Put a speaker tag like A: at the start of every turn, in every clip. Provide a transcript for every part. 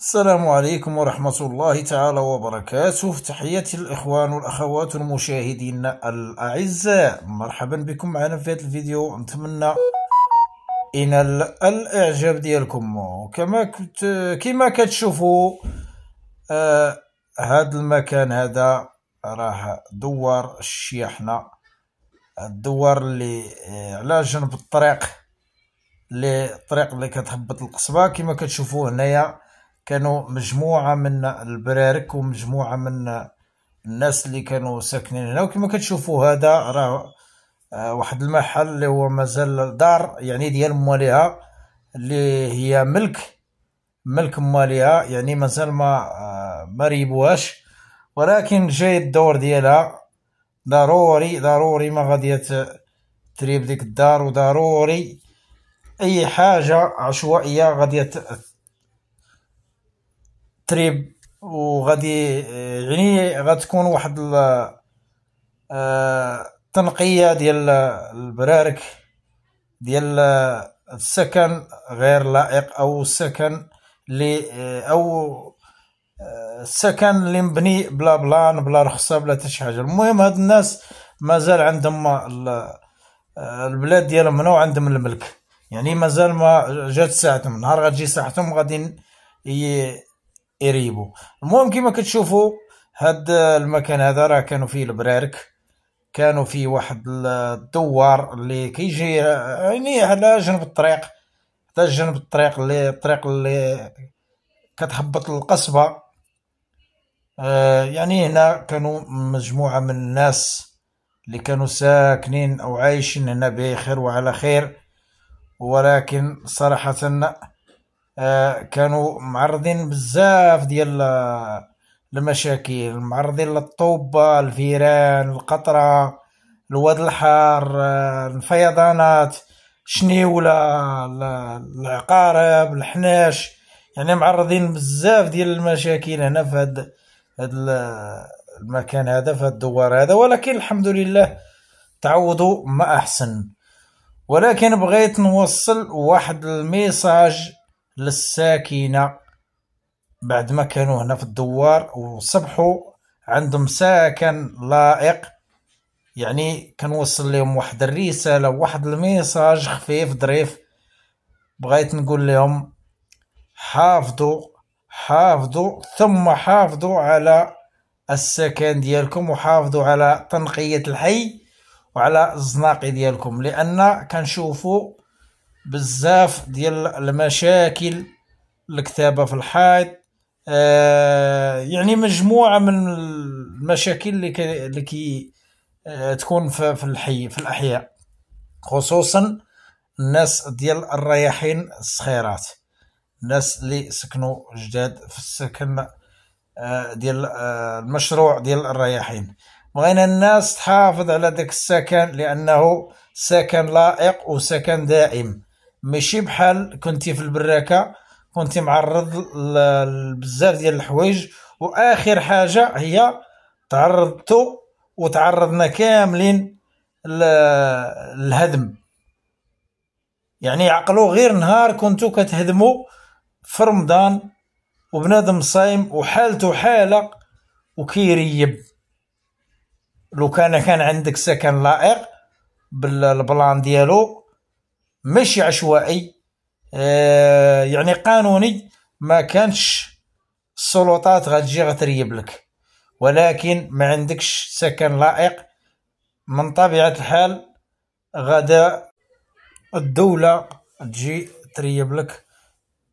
A: السلام عليكم ورحمة الله تعالى وبركاته تحياتي الإخوان والأخوات المشاهدين الأعزاء مرحبا بكم معنا في هذا الفيديو نتمنى إن الإعجاب ديالكم كما كنت كما كتشوفوا آه هذا المكان هذا راه دوار الشيحنة الدوار اللي آه، على جنب الطريق اللي الطريق اللي كتهبط القصبة كما كتشوفوا هنايا كانوا مجموعه من البرارك ومجموعه من الناس اللي كانوا ساكنين هنا وكما كتشوفوا هذا راه آه، واحد المحل اللي هو مازال دار يعني ديال مواليها اللي هي ملك ملك مواليها يعني مازال ما آه، ما ريبوهاش ولكن جاي الدور ديالها ضروري ضروري ما غادي تريب ديك الدار وضروري اي حاجه عشوائيه غادي تريب وغادي يعني آه، غتكون واحد التنقيه آه، ديال البرارك ديال آه، السكن غير لائق او السكن اللي او السكن اللي مبني بلا بلان بلا رخصه بلا حتى شي حاجه المهم هاد الناس مازال عندهم البلاد ديالهم هنا عندهم الملك يعني مازال ما جات ساعتهم نهار غتجي ساعتهم غادي اريبو المهم كما كتشوفوا هاد المكان هذا راه كانوا فيه البرارك كانوا فيه واحد الدوار اللي كيجي يعني على جنب الطريق حتى جنب الطريق اللي الطريق اللي كتهبط للقصبه آه، يعني هنا كانوا مجموعه من الناس اللي كانوا ساكنين او عايشين هنا بخير وعلى خير ولكن صراحه آه، كانوا معرضين بزاف ديال المشاكل معرضين للطوبة الفيران القطرة الواد الحار آه، الفيضانات شنيوله العقارب الحناش يعني معرضين بزاف ديال المشاكل هنا في هاد هاد المكان هذا في هاد الدوار هذا ولكن الحمد لله تعوضوا ما احسن ولكن بغيت نوصل واحد الميساج للساكنة بعد ما كانوا هنا في الدوار وصبحوا عندهم ساكن لائق يعني كنوصل لهم واحد الرسالة واحد الميساج خفيف ظريف بغيت نقول لهم حافظوا حافظوا ثم حافظوا على السكن ديالكم وحافظوا على تنقية الحي وعلى الزناقي ديالكم لان كنشوفوا بزاف ديال المشاكل الكتابه في الحائط آه يعني مجموعه من المشاكل اللي كي, اللي كي آه تكون في, في الحي في الاحياء خصوصا الناس ديال الرياحين الصخيرات الناس اللي سكنوا جداد في السكن آه ديال آه المشروع ديال الرياحين بغينا الناس تحافظ على داك السكن لانه سكن لائق وسكن دائم ماشي بحال كنتي في البراكه كنتي معرض لبزاف ديال الحوايج واخر حاجه هي تعرضتو وتعرضنا كاملين للهدم يعني عقلو غير نهار كنتو كتهدمو في رمضان وبنادم صايم وحالته حاله وكيريب لو كان كان عندك سكن لائق بالبلان ديالو ماشي عشوائي آه، يعني قانوني ما كانش السلطات غتجي غتريب لك ولكن ما عندكش سكن لائق من طبيعة الحال غدا الدولة تجي تريب لك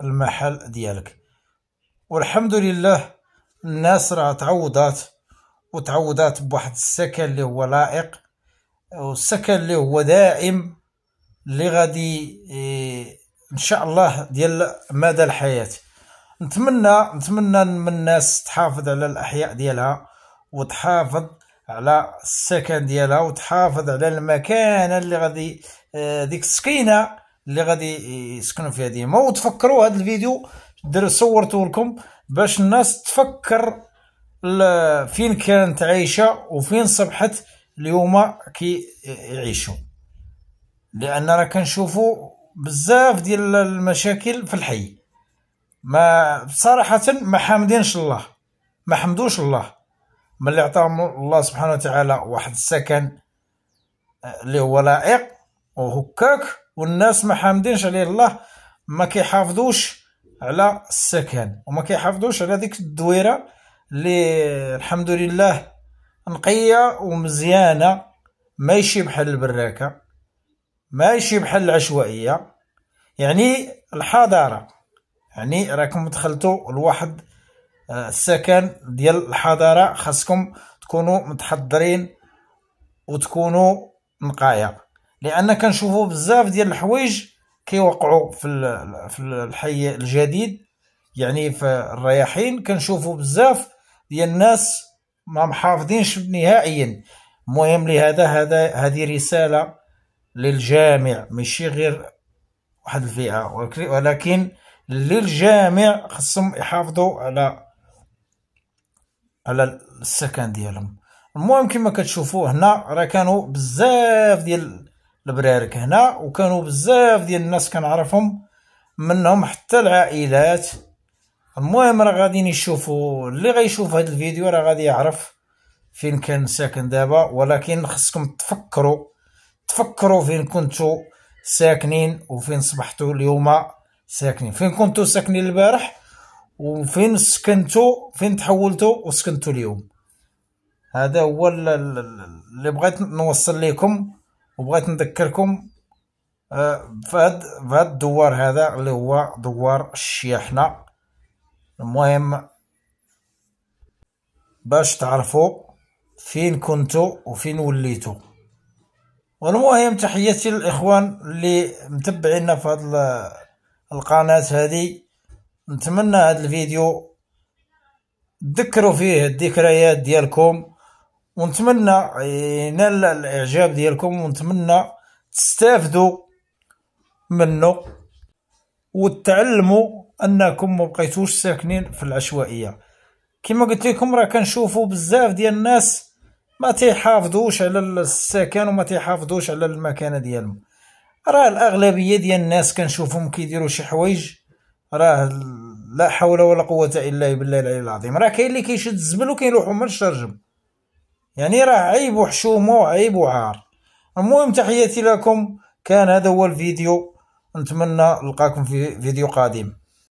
A: المحل ديالك والحمد لله الناس راه تعوضات وتعوضات بواحد السكن اللي هو لائق والسكن اللي هو دائم اللي غادي إيه، ان شاء الله ديال مدى الحياه نتمنى نتمنى من الناس تحافظ على الاحياء ديالها وتحافظ على السكن ديالها وتحافظ على المكان اللي غادي إيه، ديك السكينه اللي غادي إيه، يسكنوا فيها ديما وتفكروا هذا الفيديو در صورته لكم باش الناس تفكر فين كانت عايشه وفين صبحت اليوم كي يعيشوا لان راه كنشوفوا بزاف ديال المشاكل في الحي ما صراحه ما حامدينش الله ما حمدوش الله ملي عطاهم الله سبحانه وتعالى واحد السكن آه، اللي هو لائق وهكاك والناس ما حامدينش عليه الله ما كيحافظوش على السكن وما كيحافظوش على ديك الدويره اللي الحمد لله نقيه ومزيانه ماشي بحال البراكه ماشي بحال العشوائيه يعني الحضاره يعني راكم دخلتوا لواحد آه، السكن ديال الحضاره خاصكم تكونوا متحضرين وتكونوا نقايا لان كنشوفوا بزاف ديال الحوايج كيوقعوا في في الحي الجديد يعني في الرياحين كنشوفوا بزاف ديال الناس ما محافظينش نهائيا المهم لهذا هذا هذه رساله للجامع ماشي غير واحد الفئه ولكن للجامع خصهم يحافظوا على على السكن ديالهم المهم كما كتشوفوا هنا راه كانوا بزاف ديال البرارك هنا وكانوا بزاف ديال الناس كنعرفهم منهم حتى العائلات المهم راه غادي نشوفوا اللي غيشوف هذا الفيديو راه غادي يعرف فين كان ساكن دابا ولكن خصكم تفكروا تفكروا فين كنتوا ساكنين وفين صبحتوا اليوم ساكنين فين كنتوا ساكنين البارح وفين سكنتوا فين تحولتوا وسكنتوا اليوم هذا هو اللي بغيت نوصل لكم وبغيت نذكركم آه، فهاد فهاد الدوار هذا اللي هو دوار الشياحنة المهم باش تعرفوا فين كنتو وفين وليتو والمهم تحياتي للاخوان اللي متبعينا في هاد القناه هذه نتمنى هذا الفيديو تذكروا فيه الذكريات ديالكم ونتمنى ينال الاعجاب ديالكم ونتمنى تستافدوا منه وتعلموا انكم ما بقيتوش ساكنين في العشوائيه كما قلت لكم راه كنشوفوا بزاف ديال الناس ما تيحافظوش على السكن وما تيحافظوش على المكانه ديالهم راه الاغلبيه ديال الناس كنشوفهم كيديروا شي حوايج راه لا حول ولا قوه الا بالله العلي العظيم راه كاين اللي كيشد الزبل وكيلوحو من الشرجم يعني راه عيب وحشومه وعيب وعار المهم تحياتي لكم كان هذا هو الفيديو نتمنى نلقاكم في فيديو قادم